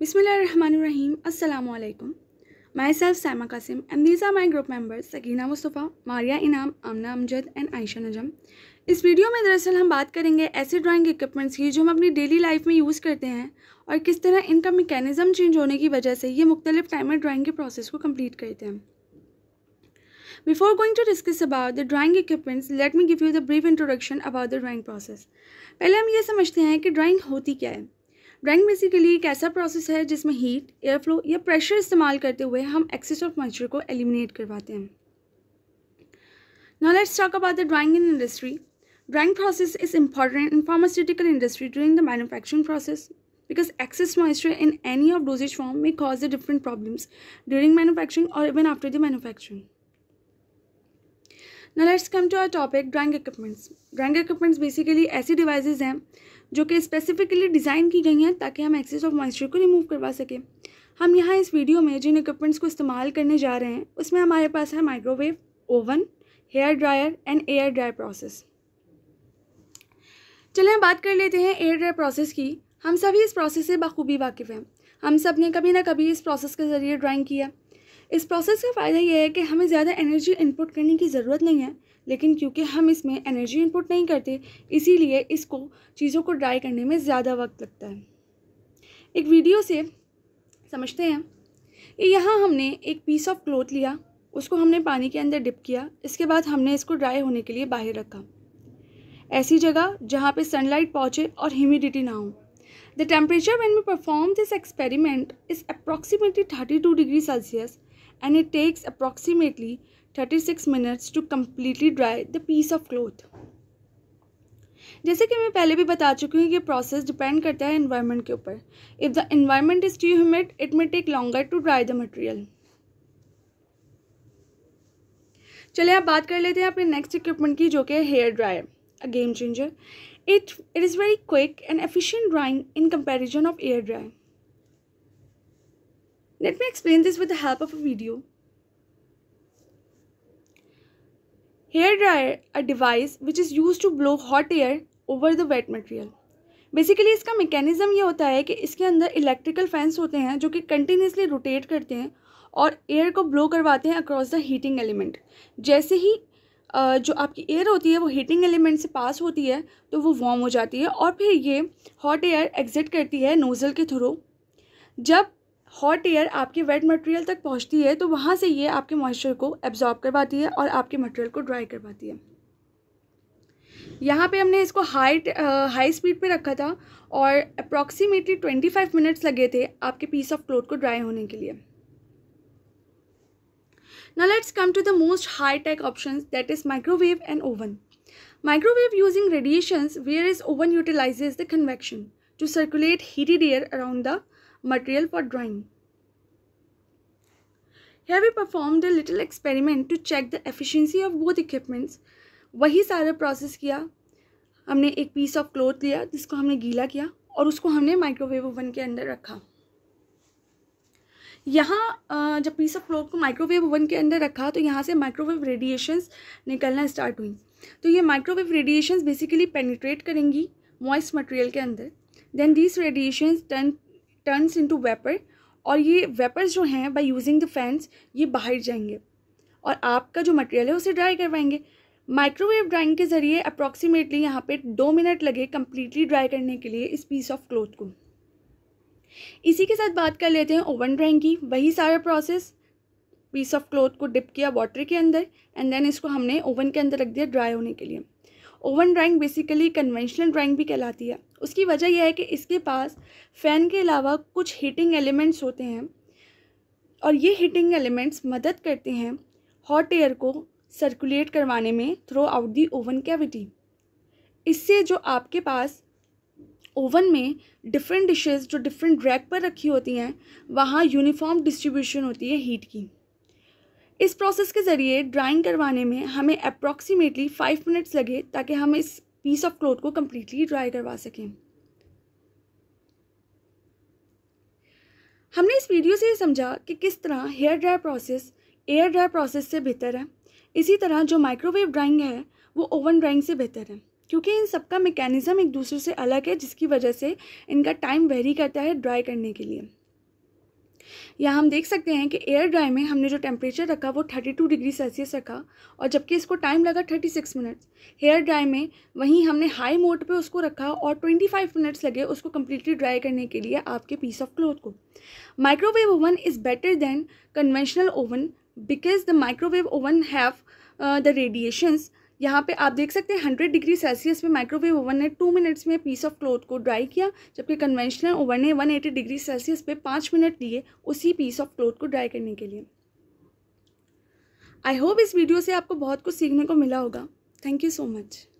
बिसमीम् अल्लाम myself Saima Kasim and these are my group members Sakina Mustafa Maria Inam Amna Amjad and Ayesha Najam इस video में दरअसल हम बात करेंगे ऐसे ड्राइंग इक्विपमेंट्स की जो हम अपनी डेली लाइफ में यूज़ करते हैं और किस तरह इनका मेकेनिज़म चेंज होने की वजह से ये मुख्तलिफ में ड्राइंग के प्रोसेस को कम्प्लीट करते हैं before going to discuss about the drying equipments let me give you the brief introduction about the drying process पहले हम ये समझते हैं कि ड्राइंग होती क्या है रैंक बेसिकली एक ऐसा प्रोसेस है जिसमें हीट एयर फ्लो या प्रेशर इस्तेमाल करते हुए हम एक्सेस ऑफ मॉइस्चर को एलिमिनेट करवाते हैं now stock talk about the drying in industry drying process is important in pharmaceutical industry during the manufacturing process because excess moisture in any of dosages form में cause the different problems during manufacturing और even after the manufacturing ना let's come to our topic drying equipments drying equipments basically ऐसी devices हैं जो कि specifically design की गई हैं ताकि हम एक्सेस ऑफ मॉइस्चर को रिमूव करवा सकें हम यहाँ इस वीडियो में जिन इक्विपमेंट्स को इस्तेमाल करने जा रहे हैं उसमें हमारे पास है microwave oven hair dryer and air dryer process चले हम बात कर लेते हैं एयर ड्रायर प्रोसेस की हम सभी इस प्रोसेस से बखूबी वाकिफ़ हैं हम सब ने कभी ना कभी इस प्रोसेस के ज़रिए ड्राइंग किया इस प्रोसेस का फ़ायदा यह है कि हमें ज़्यादा एनर्जी इनपुट करने की ज़रूरत नहीं है लेकिन क्योंकि हम इसमें एनर्जी इनपुट नहीं करते इसीलिए इसको चीज़ों को ड्राई करने में ज़्यादा वक्त लगता है एक वीडियो से समझते हैं कि यहाँ हमने एक पीस ऑफ क्लोथ लिया उसको हमने पानी के अंदर डिप किया इसके बाद हमने इसको ड्राई होने के लिए बाहर रखा ऐसी जगह जहाँ पे सनलाइट पहुँचे और ह्यूमिडिटी ना हो the temperature when we perform this experiment is approximately thirty two degree Celsius and it takes approximately 36 minutes to completely dry the piece of cloth. जैसे कि मैं पहले भी बता चुकी हूँ कि प्रोसेस डिपेंड करता है इन्वायरमेंट के ऊपर if the environment is too humid it may take longer to dry the material चलिए आप बात कर लेते हैं अपने नेक्स्ट इक्विपमेंट की जो कि hair dryer a game changer it it is very quick and efficient drying in comparison of air dryer Let me explain this with the help of a video. Hair dryer, a device which is used to blow hot air over the wet material. Basically इसका mechanism ये होता है कि इसके अंदर electrical fans होते हैं जो कि कंटिन्यूसली रोटेट करते हैं और एयर को ब्लो करवाते हैं अक्रॉस द हीटिंग एलिमेंट जैसे ही जो आपकी एयर होती है वो हीटिंग एलिमेंट से पास होती है तो वो वार्म हो जाती है और फिर ये हॉट एयर एग्ज़िट करती है नोज़ल के थ्रू जब हॉट एयर आपके वेट मटेरियल तक पहुंचती है तो वहाँ से ये आपके मॉइस्चर को एब्जॉर्ब करवाती है और आपके मटेरियल को ड्राई करवाती है यहाँ पे हमने इसको हाई हाई स्पीड पे रखा था और अप्रॉक्सीमेटली फाइव मिनट्स लगे थे आपके पीस ऑफ क्लोथ को ड्राई होने के लिए ना let's come to the most high tech option that is microwave and oven microwave using radiation whereas oven utilizes the convection to circulate heated air around the material for drawing. Here we performed a little experiment to check the efficiency of both equipments. वही सारा process किया हमने एक piece of cloth लिया जिसको हमने गीला किया और उसको हमने माइक्रोवेव ओवन के अंदर रखा यहाँ जब पीस ऑफ क्लोथ को माइक्रोवेव ओवन के अंदर रखा तो यहाँ से माइक्रोवेव रेडिएशंस निकलना स्टार्ट हुई तो ये माइक्रोवेव रेडिएशंस बेसिकली पेनिट्रेट करेंगी मॉइस्ट मटेरियल के अंदर then these radiations turn turns into vapour और ये वेपर्स जो हैं बाई यूजिंग द फैंस ये बाहर जाएंगे और आपका जो मटेरियल है उसे ड्राई करवाएंगे माइक्रोवेव ड्राइंग के ज़रिए अप्रॉक्सीमेटली यहाँ पे दो मिनट लगे कम्प्लीटली ड्राई करने के लिए इस पीस ऑफ क्लोथ को इसी के साथ बात कर लेते हैं ओवन ड्राइंग की वही सारा प्रोसेस पीस ऑफ क्लोथ को डिप किया वाटर के अंदर एंड देन इसको हमने ओवन के अंदर रख दिया ड्राई होने के लिए oven drying basically conventional drying भी कहलाती है उसकी वजह यह है कि इसके पास फ़ैन के अलावा कुछ हीटिंग एलिमेंट्स होते हैं और ये हीटिंग एलिमेंट्स मदद करते हैं हॉट एयर को सर्कुलेट करवाने में throughout the oven cavity इससे जो आपके पास ओवन में डिफरेंट डिशेस जो डिफरेंट रैक पर रखी होती हैं वहाँ यूनिफॉर्म डिस्ट्रीब्यूशन होती है हीट की इस प्रोसेस के ज़रिए ड्राइंग करवाने में हमें अप्रॉक्सीमेटली फ़ाइव मिनट्स लगे ताकि हम इस पीस ऑफ क्लोथ को कम्प्लीटली ड्राई करवा सकें हमने इस वीडियो से ये समझा कि किस तरह hair dryer process air dryer process से बेहतर है इसी तरह जो माइक्रोवेव ड्राइंग है वो ओवन ड्राइंग से बेहतर है क्योंकि इन सबका मेकेनिज़म एक दूसरे से अलग है जिसकी वजह से इनका टाइम वेरी करता है ड्राई करने के लिए या हम देख सकते हैं कि एयर ड्राई में हमने जो टेम्परेचर रखा वो 32 डिग्री सेल्सियस रखा और जबकि इसको टाइम लगा 36 मिनट्स हेयर ड्राई में वहीं हमने हाई मोड पे उसको रखा और 25 मिनट्स लगे उसको कम्प्लीटली ड्राई करने के लिए आपके पीस ऑफ क्लोथ को microwave oven is better than conventional oven because the microwave oven have the radiations यहाँ पे आप देख सकते हैं हंड्रेड डिग्री सेल्सियस पे माइक्रोवेव ओवन ने टू मिनट्स में पीस ऑफ क्लोथ को ड्राई किया जबकि कन्वेंशनल ओवन ने वन एटी डिग्री सेल्सियस पे पाँच मिनट लिए उसी पीस ऑफ क्लोथ को ड्राई करने के लिए आई होप इस वीडियो से आपको बहुत कुछ सीखने को मिला होगा थैंक यू सो मच